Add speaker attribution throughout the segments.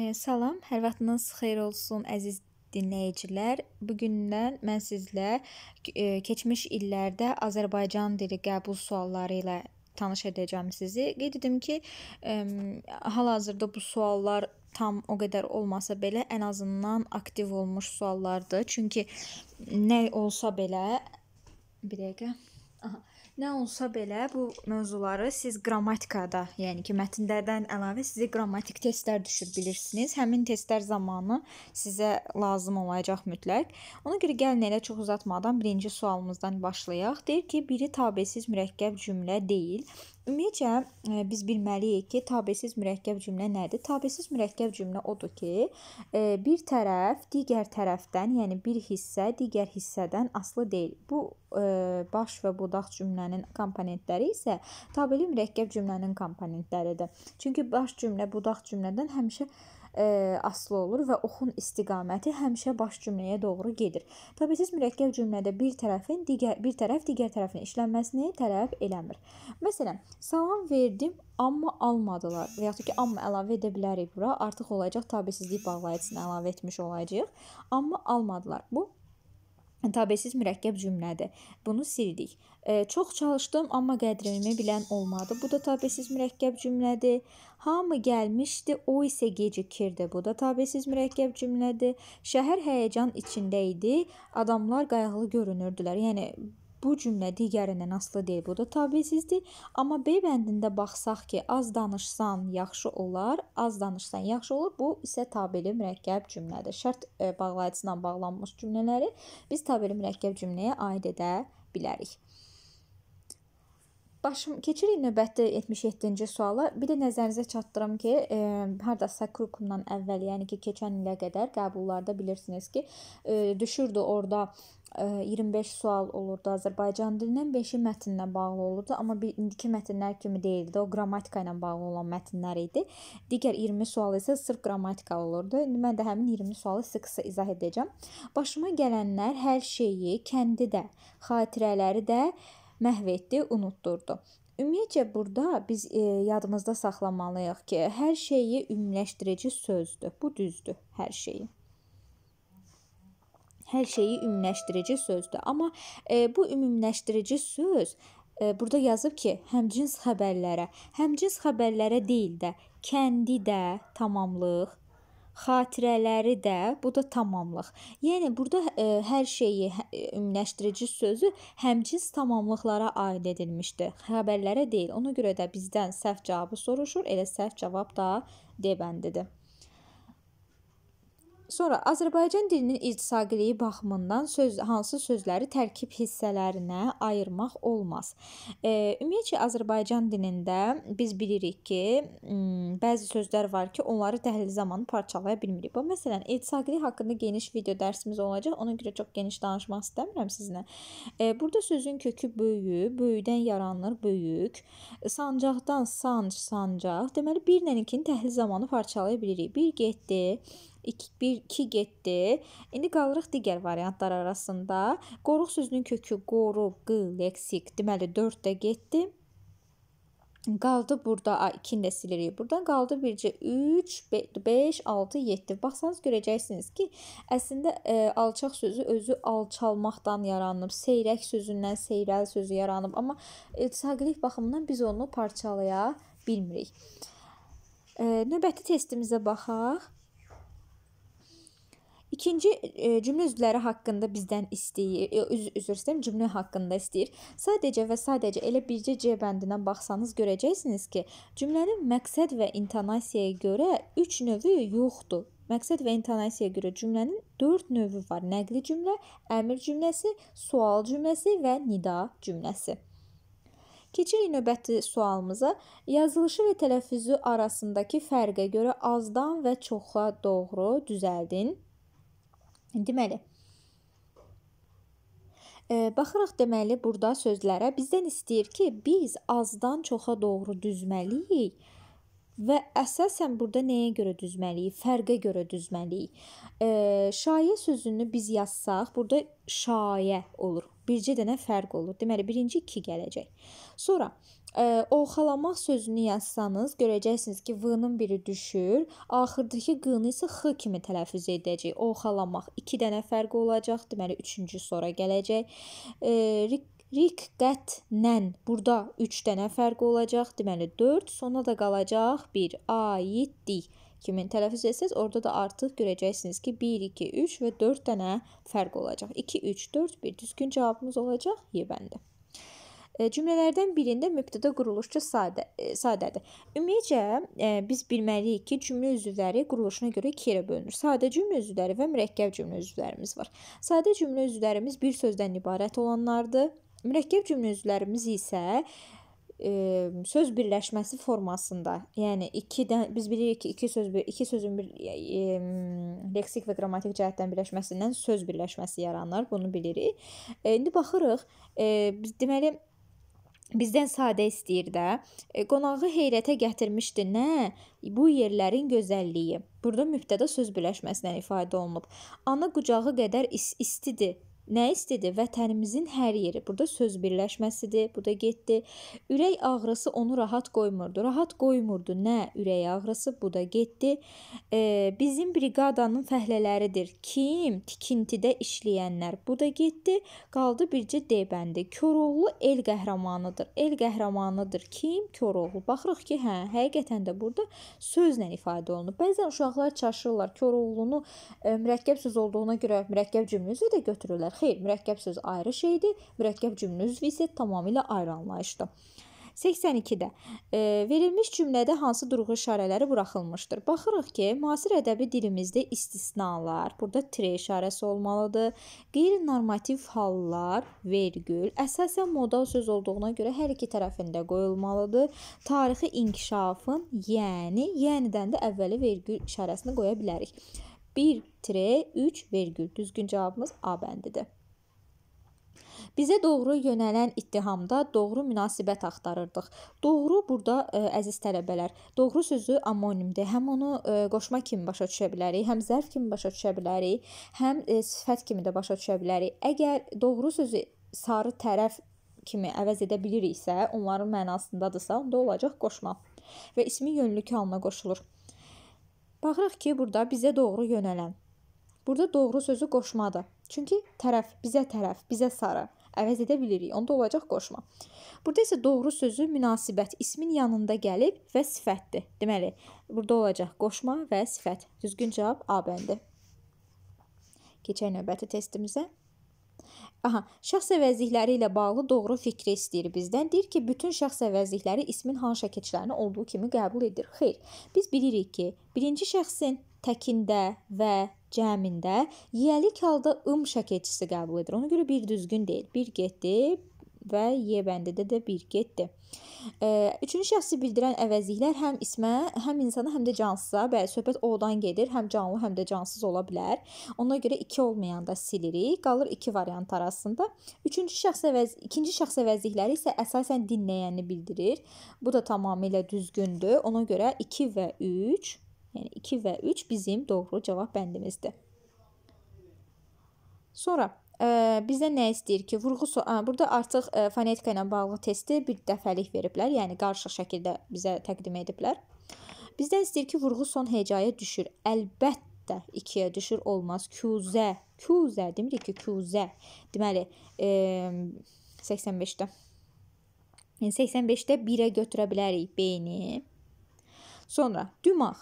Speaker 1: E, salam, hər vaxtınız xeyir olsun əziz dinləyicilər. Bu gündən mən sizlə e, keçmiş illərdə Azərbaycan dili qəbul sualları ilə tanış edəcəm sizi. Qeyd edim ki, e, hal-hazırda bu suallar tam o qədər olmasa belə ən azından aktiv olmuş suallardır. Çünki nə olsa belə bir dəqiqə. Aha. Nə olsa belə bu mövzuları siz qrammatikada, yəni ki, mətnlərdən əlavə sizə qrammatik testlər düşür bilirsiniz. Həmin testlər zamanı sizə lazım olacaq mütləq. Ona görə gəlin elə çox uzatmadan birinci sualımızdan başlayaq. Deyir ki, biri tabesiz mürəkkəb cümlə deyil. Ümumiyyətcə e, biz bilməliyik ki, tabesiz mürəkkəb cümlə nədir? Tabesiz mürəkkəb cümlə odur ki, e, bir tərəf digər tərəfdən, yəni bir hissə digər hissədən aslı deyil. Bu e, baş və budaq cümlənin komponentləri isə tabeli mürəkkəb cümlənin komponentləridir. Çünki baş cümlə budaq cümlədən həmişə e, asılı olur və oxun istiqaməti həmişə baş cümləyə doğru gedir. Təbii siz mürəkkəb cümlədə bir tərəfin digər bir tərəf digər tərəfin işlənməsini tələb eləmir. Məsələn, salam verdim, amma almadılar və yaxud ki, amma əlavə edə bilərik bura. Artıq olacaq təbiəsizlik bağlayıcısını əlavə etmiş olacağıq. Amma almadılar. Bu Tabesiz mürəkkəb cümlədir. Bunu sildik. E, çox çalışdım, amma qədrimi bilən olmadı. Bu da tabesiz mürəkkəb cümlədir. Hamı gəlmişdi, o isə gecikirdi. Bu da tabesiz mürəkkəb cümlədir. Şəhər həyəcan içində idi. Adamlar qayğılı görünürdülər. Yəni Bu cümlə digərindən asılı deyil, bu da təbiəsizdir. Amma B bəndində baxsaq ki, az danışsan yaxşı olar, az danışsan yaxşı olur. Bu isə tabeli mürəkkəb cümlədir. Şərt e, bağlayıcısına bağlanmış cümlələri biz tabeli mürəkkəb cümləyə aid edə bilərik. Başım keçirik növbəti 77-ci suala. Bir də nəzərinizə çatdıram ki, e, hardasa kurkumdan əvvəl, yəni ki, keçən ilə qədər qəbullarda bilirsiniz ki, e, düşürdü orada 25 sual olurdu Azərbaycan dilindən, 5-i mətnlə bağlı olurdu, amma bir indiki mətnlər kimi deyildi. O qrammatika ilə bağlı olan mətnlər idi. Digər 20 sual isə sırf qrammatika olurdu. İndi mən də həmin 20 sualı sıxsa izah edəcəm. Başıma gələnlər hər şeyi, kəndi də, xatirələri də məhv etdi, unutdurdu. Ümumiyyətcə burada biz e, yadımızda saxlamalıyıq ki, hər şeyi ümumiləşdirici sözdür. Bu düzdür, hər şeyi hər şeyi ümumiləşdirici sözdür. Amma e, bu ümumiləşdirici söz e, burada yazıb ki, həmcins xəbərlərə, həmcins xəbərlərə deyil də, kəndi də tamamlıq, xatirələri də, bu da tamamlıq. Yəni burada e, hər şeyi hə, ümumiləşdirici sözü həmcins tamamlıqlara aid edilmişdir. Xəbərlərə deyil. Ona görə də bizdən səhv cavabı soruşur. Elə səhv cavab da D bəndidir. Sonra Azərbaycan dilinin iltisaqiliyi baxımından söz hansı sözləri tərkib hissələrinə ayırmaq olmaz. E, ümumiyyətcə Azərbaycan dilində biz bilirik ki, bəzi sözlər var ki, onları təhlil zamanı parçalaya bilmirik. Bu məsələn iltisaqiliyi haqqında geniş video dərsimiz olacaq. Ona görə çox geniş danışmaq istəmirəm sizinlə. E, burada sözün kökü böyüyü, böyüdən yaranır böyük. Sancaqdan sanc, sancaq. Deməli 1 ilə 2-ni təhlil zamanı parçalaya bilirik. 1 getdi, 2 1 2 getdi. İndi qalırıq digər variantlar arasında. Qoruq sözünün kökü qorub, qı, leksik. Deməli 4 də getdi. Qaldı burada A2-ni də silirik. Burdan qaldı bircə 3, 5, 6, 7. Baxsanız görəcəksiniz ki, əslində ə, e, alçaq sözü özü alçalmaqdan yaranıb, seyrək sözündən seyrəl sözü yaranıb, amma iltisaqlıq baxımından biz onu parçalaya bilmirik. Ə, e, növbəti testimizə baxaq. İkinci e, cümlə üzvləri haqqında bizdən istəyir, e, üz üzr istəyirəm, cümlə haqqında istəyir. Sadəcə və sadəcə elə bircə C bəndinə baxsanız görəcəksiniz ki, cümlənin məqsəd və intonasiyaya görə 3 növü yoxdur. Məqsəd və intonasiyaya görə cümlənin 4 növü var. Nəqli cümlə, əmir cümləsi, sual cümləsi və nida cümləsi. Keçirik növbəti sualımıza. Yazılışı və tələffüzü arasındakı fərqə görə azdan və çoxa doğru düzəldin. Deməli, e, Baxırıq deməli burada sözlərə bizdən istəyir ki, biz azdan çoxa doğru düzməliyik və əsasən burada nəyə görə düzməliyik? Fərqə görə düzməliyik. E, şayə sözünü biz yazsaq, burada şayə olur. Bircə dənə fərq olur. Deməli birinci 2 gələcək. Sonra e, oxalamaq sözünü yazsanız görəcəksiniz ki, v-nın biri düşür, axırdakı q-nı isə x kimi tələffüz edəcək. Oxalamaq 2 dənə fərqi olacaq, deməli 3-cü sonra gələcək. E, riqqətnən burada 3 dənə fərqi olacaq, deməli 4, sona da qalacaq 1 aidlik kimi tələffüz etsəz, orada da artıq görəcəksiniz ki, 1, 2, 3 və 4 dənə fərq olacaq. 2, 3, 4, 1 düzgün cavabımız olacaq Y bəndi. E, cümlələrdən birində mübtəda quruluşçu sadə e, sadədir. Ümumiyyətcə e, biz bilməliyik ki, cümlə üzvləri quruluşuna görə ikiyə bölünür. Sadə cümlə üzvləri və mürəkkəb cümlə üzvlərimiz var. Sadə cümlə üzvlərimiz bir sözdən ibarət olanlardır. Mürəkkəb cümlə üzvlərimiz isə ə, söz birləşməsi formasında, yəni 2-dən biz bilirik ki, iki söz iki sözün bir ə, leksik və qrammatik cəhətdən birləşməsindən söz birləşməsi yaranır, bunu bilirik. Ə, indi baxırıq, ə, biz deməli Bizdən sadə istəyir də. E, qonağı heyrətə gətirmişdi nə? Bu yerlərin gözəlliyi. Burada mübtəda söz birləşməsindən ifadə olunub. Ana qucağı qədər is istidir Nə istedi? Vətənimizin hər yeri. Burada söz birləşməsidir. Bu da getdi. Ürək ağrısı onu rahat qoymurdu. Rahat qoymurdu. Nə? Ürək ağrısı bu da getdi. E, bizim briqadanın fəhlələridir. Kim? Tikintidə işləyənlər. Bu da getdi. Qaldı bircə D bəndi. Koroğlu el qəhrəmanıdır. El qəhrəmanıdır. Kim? Koroğlu. Baxırıq ki, hə, həqiqətən də burada sözlə ifadə olunub. Bəzən uşaqlar çaşırırlar. Koroğlunu e, mürəkkəb söz olduğuna görə mürəkkəb cümlə üzrə də götürürlər qədər. Xeyr, mürəkkəb söz ayrı şeydir, mürəkkəb cümlə üzvü isə tamamilə ayrı anlayışdır. 82-də e, verilmiş cümlədə hansı durğu işarələri buraxılmışdır? Baxırıq ki, müasir ədəbi dilimizdə istisnalar, burada tire işarəsi olmalıdır. Qeyri-normativ hallar, vergül, əsasən modal söz olduğuna görə hər iki tərəfində qoyulmalıdır. Tarixi inkişafın, yəni, yenidən də əvvəli vergül işarəsini qoya bilərik. 1-3 vergül. Düzgün cavabımız A bəndidir. Bizə doğru yönələn ittihamda doğru münasibət axtarırdıq. Doğru burada ə, e, əziz tələbələr, doğru sözü amonimdir. Həm onu ə, e, qoşma kimi başa düşə bilərik, həm zərf kimi başa düşə bilərik, həm ə, e, sifət kimi də başa düşə bilərik. Əgər doğru sözü sarı tərəf kimi əvəz edə biliriksə, onların mənasındadırsa, onda olacaq qoşma və ismi yönlük halına qoşulur. Baxırıq ki, burada bizə doğru yönələn. Burada doğru sözü qoşmadır. Çünki tərəf bizə tərəf, bizə sarı əvəz edə bilirik. Onda olacaq qoşma. Burada isə doğru sözü münasibət ismin yanında gəlib və sifətdir. Deməli, burada olacaq qoşma və sifət. Düzgün cavab A bəndi. Keçək növbəti testimizə. Aha, şəxs əvəzlikləri ilə bağlı doğru fikri istəyir bizdən. Deyir ki, bütün şəxs əvəzlikləri ismin hansı şəkilçilərini olduğu kimi qəbul edir. Xeyr. Biz bilirik ki, birinci şəxsin təkində və cəmində yiyəlik halda ım şəkilçisi qəbul edir. Ona görə bir düzgün deyil. Bir getdi, və Y bəndində də 1 getdi. Üçüncü şəxsi bildirən əvəzliklər həm ismə, həm insana, həm də cansıza, bəli, söhbət o-dan gedir, həm canlı, həm də cansız ola bilər. Ona görə 2 olmayanda silirik, qalır 2 variant arasında. Üçüncü şəxs əvəz ikinci şəxs əvəzlikləri isə əsasən dinləyəni bildirir. Bu da tamamilə düzgündür. Ona görə 2 və 3, yəni 2 və 3 bizim doğru cavab bəndimizdir. Sonra ə, bizdə nə istəyir ki, vurğu ə, burada artıq ə, fonetika ilə bağlı testi bir dəfəlik veriblər, yəni qarışıq şəkildə bizə təqdim ediblər. Bizdən istəyir ki, vurğu son hecaya düşür. Əlbəttə 2-yə düşür olmaz. QZ, QZ demirik ki, QZ. Deməli, e, 85-də. Yəni 85-də 1-ə götürə bilərik beyni. Sonra dümağ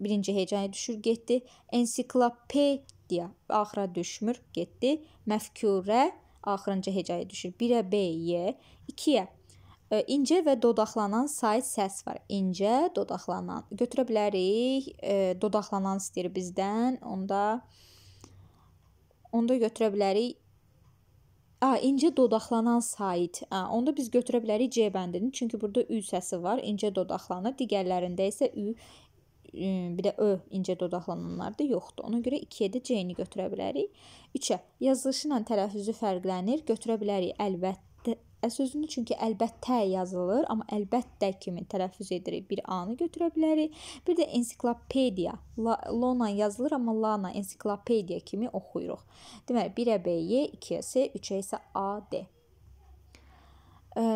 Speaker 1: birinci hecaya düşür getdi. Ensiklopediya diya axıra düşmür, getdi. Məfkurə axırıncı hecaya düşür. 1-ə B, Y, 2-yə incə və dodaqlanan sayt səs var. İncə, dodaqlanan. Götürə bilərik. E, dodaqlanan istəyir bizdən. Onda onda götürə bilərik. A, incə dodaqlanan sayt. A, onda biz götürə bilərik C bəndini, çünki burada ü səsi var. İncə dodaqlanır. Digərlərində isə ü bir də ö incə dodaqlananlarda yoxdur. Ona görə 2-yə də c-ni götürə bilərik. 3-ə yazılışı ilə tələffüzü fərqlənir. Götürə bilərik əlbəttə ə sözünü çünki əlbəttə yazılır, amma əlbəttə kimi tələffüz edirik. Bir a-nı götürə bilərik. Bir də ensiklopediya. Lona yazılır, amma lana ensiklopediya kimi oxuyuruq. Deməli 1-ə b-y, 2-yə s, 3-ə isə a d.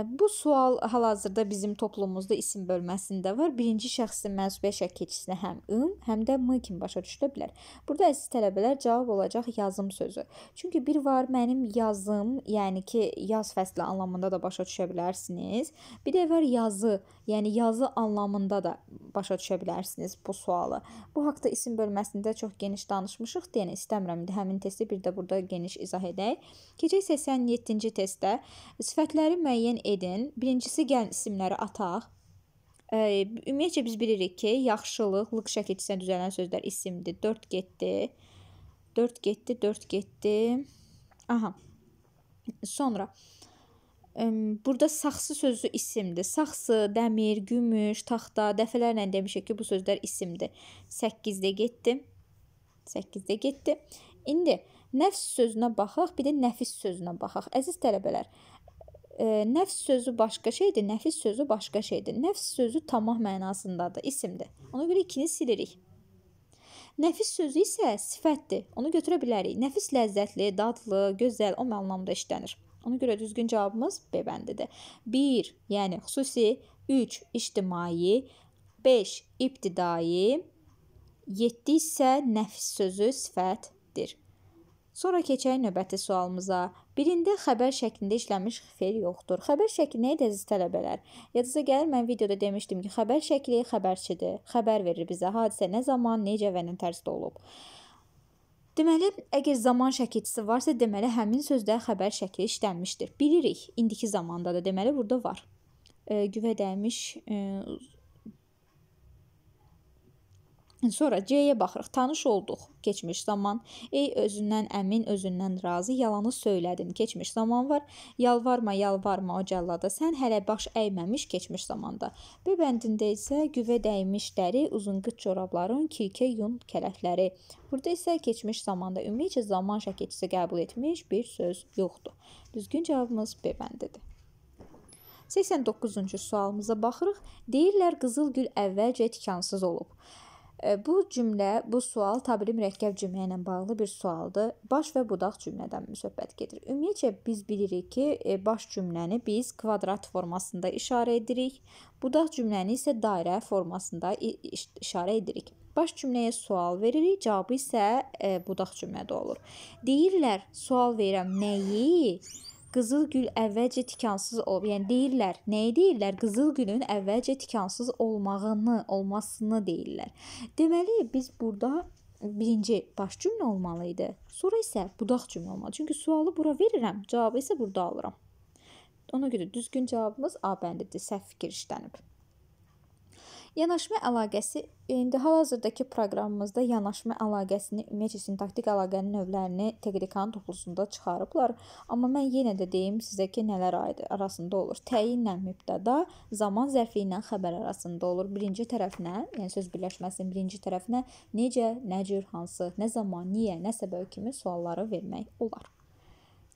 Speaker 1: Bu sual hal-hazırda bizim toplumumuzda isim bölməsində var. Birinci şəxsin mənsubiyyət şək keçisinə həm ın, həm də m kimi başa düşülə bilər. Burada əziz tələbələr cavab olacaq yazım sözü. Çünki bir var mənim yazım, yəni ki, yaz fəsli anlamında da başa düşə bilərsiniz. Bir də var yazı, yəni yazı anlamında da başa düşə bilərsiniz bu sualı. Bu haqqda isim bölməsində çox geniş danışmışıq. Deyən istəmirəm indi həmin testi bir də burada geniş izah edək. Keçək 87-ci testdə sifətləri müəyyən müəyyən edin. Birincisi gəlin isimləri ataq. E, ümumiyyətcə biz bilirik ki, yaxşılıq lıq şəkilçisinə düzələn sözlər isimdir. 4 getdi. 4 getdi, 4 getdi. Aha. Sonra burada saxsı sözü isimdir. Saxsı, dəmir, gümüş, taxta dəfələrlə demişik ki, bu sözlər isimdir. 8-də getdi. 8-də getdi. İndi nəfs sözünə baxaq, bir də nəfis sözünə baxaq. Əziz tələbələr, E, nəfs sözü başqa şeydir, nəfis sözü başqa şeydir. Nəfs sözü tamah mənasındadır, isimdir. Ona görə ikini silirik. Nəfis sözü isə sifətdir. Onu götürə bilərik. Nəfis ləzzətli, dadlı, gözəl o mənamda işlənir. Ona görə düzgün cavabımız B bəndidir. 1, yəni xüsusi, 3, ictimai, 5, ibtidai, 7 isə nəfis sözü sifətdir. Sonra keçək növbəti sualımıza. Birində xəbər şəklində işlənmiş fe'l yoxdur. Xəbər şəkli nədir əziz tələbələr? Yadınıza gəlir, mən videoda demişdim ki, xəbər şəkli xəbərçidir. Xəbər verir bizə hadisə nə zaman, necə və nə tərzdə olub. Deməli, əgər zaman şəkilçisi varsa, deməli həmin sözdə xəbər şəkli işlənmişdir. Bilirik, indiki zamandadır. Deməli, burada var. E, güvə dəymiş e, Sonra C-yə baxırıq. Tanış olduq keçmiş zaman. Ey özündən əmin, özündən razı, yalanı söylədin. Keçmiş zaman var. Yalvarma, yalvarma o cəllada. Sən hələ baş əyməmiş keçmiş zamanda. B bəndində isə güvə dəymiş dəri, uzun qıç corabların, kirkə yun kələkləri. Burada isə keçmiş zamanda ümumiyyətcə zaman şəkilçisi qəbul etmiş bir söz yoxdur. Düzgün cavabımız B bəndidir. 89-cu sualımıza baxırıq. Deyirlər qızıl gül əvvəlcə tikansız olub. Bu cümlə, bu sual tabiri mürəkkəb cümlə ilə bağlı bir sualdır. Baş və budaq cümlədən söhbət gedir. Ümumiyyətcə biz bilirik ki, e, baş cümləni biz kvadrat formasında işarə edirik. Budaq cümləni isə dairə formasında işarə edirik. Baş cümləyə sual veririk, cavabı isə e, budaq cümlədə olur. Deyirlər, sual verirəm nəyi? Qızıl gül əvvəlcə tikansız olub. Yəni deyirlər, nəyi deyirlər? Qızıl gülün əvvəlcə tikansız olmağını, olmasını deyirlər. Deməli biz burada birinci baş cümlə olmalı idi. Sonra isə budaq cümlə olmalı. Çünki sualı bura verirəm, cavabı isə burada alıram. Ona görə düzgün cavabımız A bəndidir. Səhv fikir işlənib. Yanaşma əlaqəsi indi hal-hazırdakı proqramımızda yanaşma əlaqəsini, ümumiyyətlə sintaktik əlaqənin növlərini TQDK-nın toplusunda çıxarıblar. Amma mən yenə də deyim sizə ki, nələr arasında olur. Təyinlə mübtəda, zaman zərfi ilə xəbər arasında olur. Birinci tərəfinə, yəni söz birləşməsinin birinci tərəfinə necə, nə cür, hansı, nə zaman, niyə, nə səbəb kimi sualları vermək olar.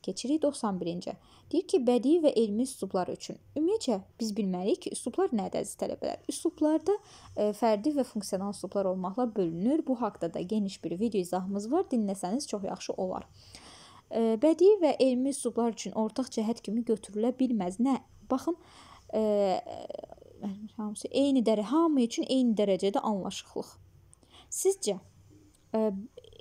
Speaker 1: Keçirik 91-ci. Deyir ki, bədii və elmi üslublar üçün. Ümumiyyətcə biz bilməliyik ki, üslublar nədir əziz tələbələr? Üslublarda e, fərdi və funksional üslublar olmaqla bölünür. Bu haqqda da geniş bir video izahımız var. Dinləsəniz çox yaxşı olar. E, bədii və elmi üslublar üçün ortaq cəhət kimi götürülə bilməz. Nə? Baxın, e, hamısı eyni dərəcə, hamı üçün eyni dərəcədə anlaşıqlıq. Sizcə, ə, e,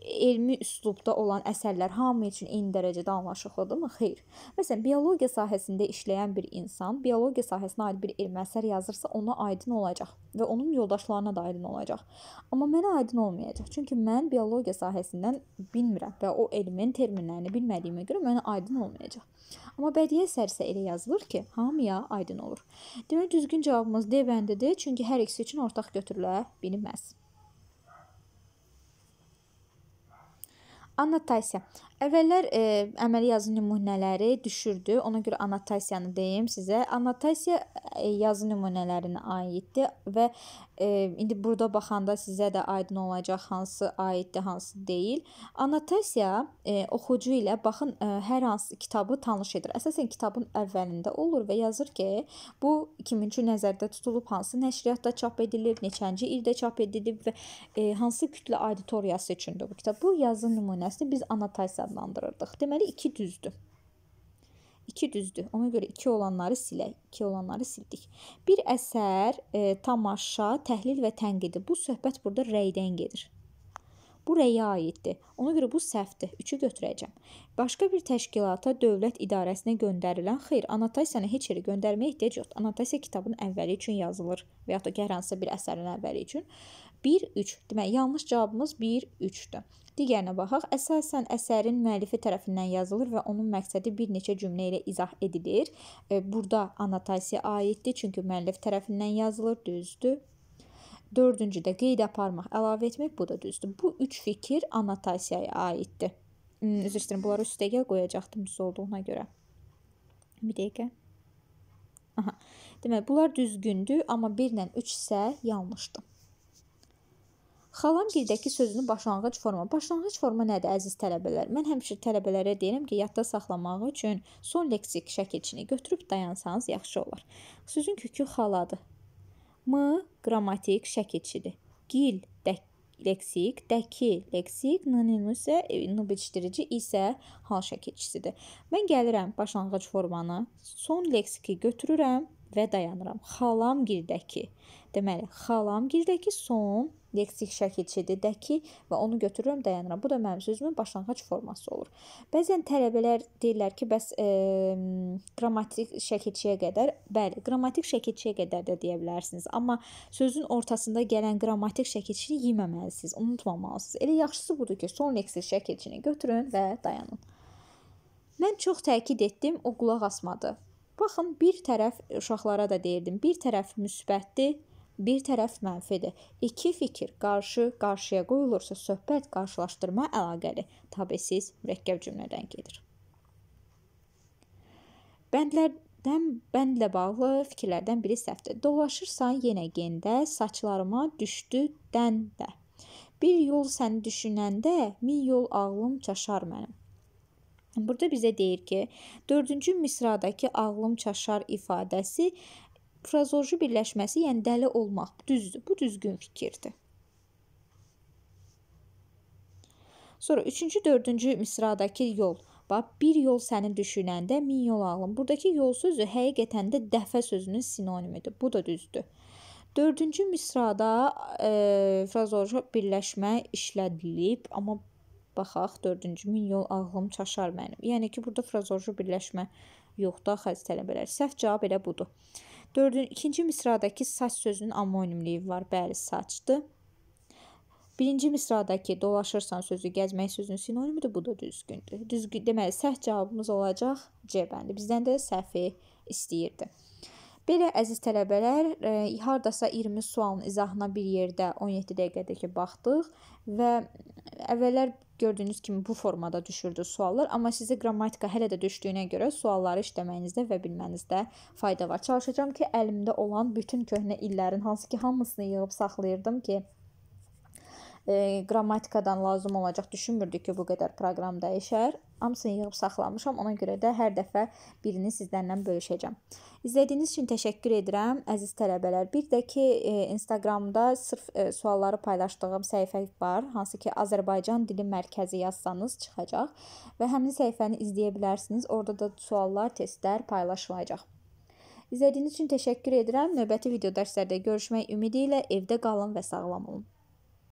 Speaker 1: elmi üslubda olan əsərlər hamı üçün eyni dərəcədə anlaşılıqlıdırmı? Xeyr. Məsələn, biologiya sahəsində işləyən bir insan biologiya sahəsinə aid bir elmi əsər yazırsa, ona aydın olacaq və onun yoldaşlarına da aydın olacaq. Amma mənə aydın olmayacaq. Çünki mən biologiya sahəsindən bilmirəm və o elmin terminlərini bilmədiyimə görə mənə aydın olmayacaq. Amma bədii əsər isə elə yazılır ki, hamıya aydın olur. Demək düzgün cavabımız D bəndidir, çünki hər ikisi üçün ortaq götürülə bilməz. Анатасия. Əvvəllər e, əməliyyazı nümunələri düşürdü. Ona görə annotasiyanı deyim sizə. Annotasiya e, yazı nümunələrinə aiddir və e, indi burada baxanda sizə də aydın olacaq hansı aiddir, hansı deyil. Annotasiya e, oxucu ilə baxın e, hər hansı kitabı tanış edir. Əsasən kitabın əvvəlində olur və yazır ki, bu 2000-ci nəzərdə tutulub, hansı nəşriyyatda çap edilib, neçənci ildə çap edilib və e, hansı kütlə auditoriyası üçündür bu kitab. Bu yazı nümunəsini biz annotasiya adlandırırdıq. Deməli 2 düzdür. 2 düzdür. Ona görə 2 olanları silək. 2 olanları sildik. Bir əsər, e, tamaşa, təhlil və tənqidi. Bu söhbət burada rəydən gedir. Bu rəyə aiddir. Ona görə bu səhvdir. 3-ü götürəcəm. Başqa bir təşkilata, dövlət idarəsinə göndərilən xeyr, anotasiyanı heç yerə göndərməyə ehtiyac yoxdur. Anotasiya kitabın əvvəli üçün yazılır və ya da hər hansısa bir əsərin əvvəli üçün 1, 3. Demək, yanlış cavabımız 1, 3-dür. Digərinə baxaq. Əsasən əsərin müəllifi tərəfindən yazılır və onun məqsədi bir neçə cümlə ilə izah edilir. E, burada anotasiya aiddir, çünki müəllif tərəfindən yazılır, düzdür. Dördüncü də qeyd aparmaq, əlavə etmək bu da düzdür. Bu üç fikir anotasiyaya aiddir. Hmm, üzr istəyirəm, bunları üst dəqiqə qoyacaqdım düz olduğuna görə. Bir dəqiqə. Aha. Deməli, bunlar düzgündür, amma 1 ilə 3 isə yanlışdır. Xalam girdəki sözünü başlanğıc forma. Başlanğıc forma nədir əziz tələbələr? Mən həmişə tələbələrə deyirəm ki, yadda saxlamaq üçün son leksik şəkilçini götürüb dayansanız yaxşı olar. Sözün kökü xaladır. M qrammatik şəkilçidir. Gil də leksik, dəki leksik, nının isə nubicdirici isə hal şəkilçisidir. Mən gəlirəm başlanğıc formanı, son leksiki götürürəm və dayanıram. Xalam girdəki. Deməli, xalam girdəki son leksik şəkil çidirdəki və onu götürürəm dayanıram. Bu da mənim sözümün başlanğıc forması olur. Bəzən tələbələr deyirlər ki, bəs e, qrammatik şəkilçiyə qədər, bəli, qrammatik şəkilçiyə qədər də deyə bilərsiniz, amma sözün ortasında gələn qrammatik şəkilçini yeməməlisiniz, unutmamalısınız. Elə yaxşısı budur ki, son leksik şəkilçini götürün və dayanın. Mən çox təkid etdim, o qulaq asmadı. Baxın, bir tərəf uşaqlara da deyirdim, bir tərəf müsbətdir, bir tərəf mənfidir. İki fikir qarşı qarşıya qoyulursa, söhbət qarşılaşdırma əlaqəli, təbəsiz mürəkkəb cümlədən gedir. Bəndlərdən bəndlə bağlı fikirlərdən biri səhvdir. Dolaşırsan yenə gendə, saçlarıma düşdü dəndə. Bir yol səni düşünəndə, min yol ağlım çaşar mənim. Burada bizə deyir ki, 4-cü misradakı ağlım çaşar ifadəsi Frazoloji birləşməsi, yəni dəli olmaq düzdür. Bu düzgün fikirdir. Sonra 3-cü, 4-cü misradakı yol. Bax, bir yol səni düşünəndə min yol ağlım. Buradakı yol sözü həqiqətən də dəfə sözünün sinonimidir. Bu da düzdür. Dördüncü misrada e, frazoloji birləşmə işlədilib, amma baxaq, dördüncü min yol ağlım çaşar mənim. Yəni ki, burada frazoloji birləşmə yoxdur, xəstələ bilər. Səhv cavab elə budur. Dördün ikinci misradakı saç sözünün amonimliyi var. Bəli, saçdır. Birinci misradakı dolaşırsan sözü gəzmək sözünün sinonimidir. Bu da düzgündür. Düzgün deməli səhv cavabımız olacaq C bəndi. Bizdən də səhvi istəyirdi. Belə əziz tələbələr, e, hardasa 20 sualın izahına bir yerdə 17 dəqiqədəki baxdıq və əvvəllər gördüyünüz kimi bu formada düşürdü suallar, amma sizə qrammatika hələ də düşdüyünə görə sualları işləməyinizdə və bilmənizdə fayda var. Çalışacağam ki, əlimdə olan bütün köhnə illərin hansı ki, hamısını yığıb saxlayırdım ki, e, qrammatikadan lazım olacaq. Düşünmürdük ki, bu qədər proqram dəyişər. Hamısını yığıb saxlamışam. Ona görə də hər dəfə birini sizlərlə bölüşəcəm. İzlədiyiniz üçün təşəkkür edirəm, əziz tələbələr. Bir də ki, e, Instagramda sırf e, sualları paylaşdığım səhifə var, hansı ki, Azərbaycan dili mərkəzi yazsanız çıxacaq və həmin səhifəni izləyə bilərsiniz. Orada da suallar, testlər paylaşılacaq. İzlədiyiniz üçün təşəkkür edirəm. Növbəti video dərslərdə görüşmək ümidi ilə evdə qalın və sağlam olun.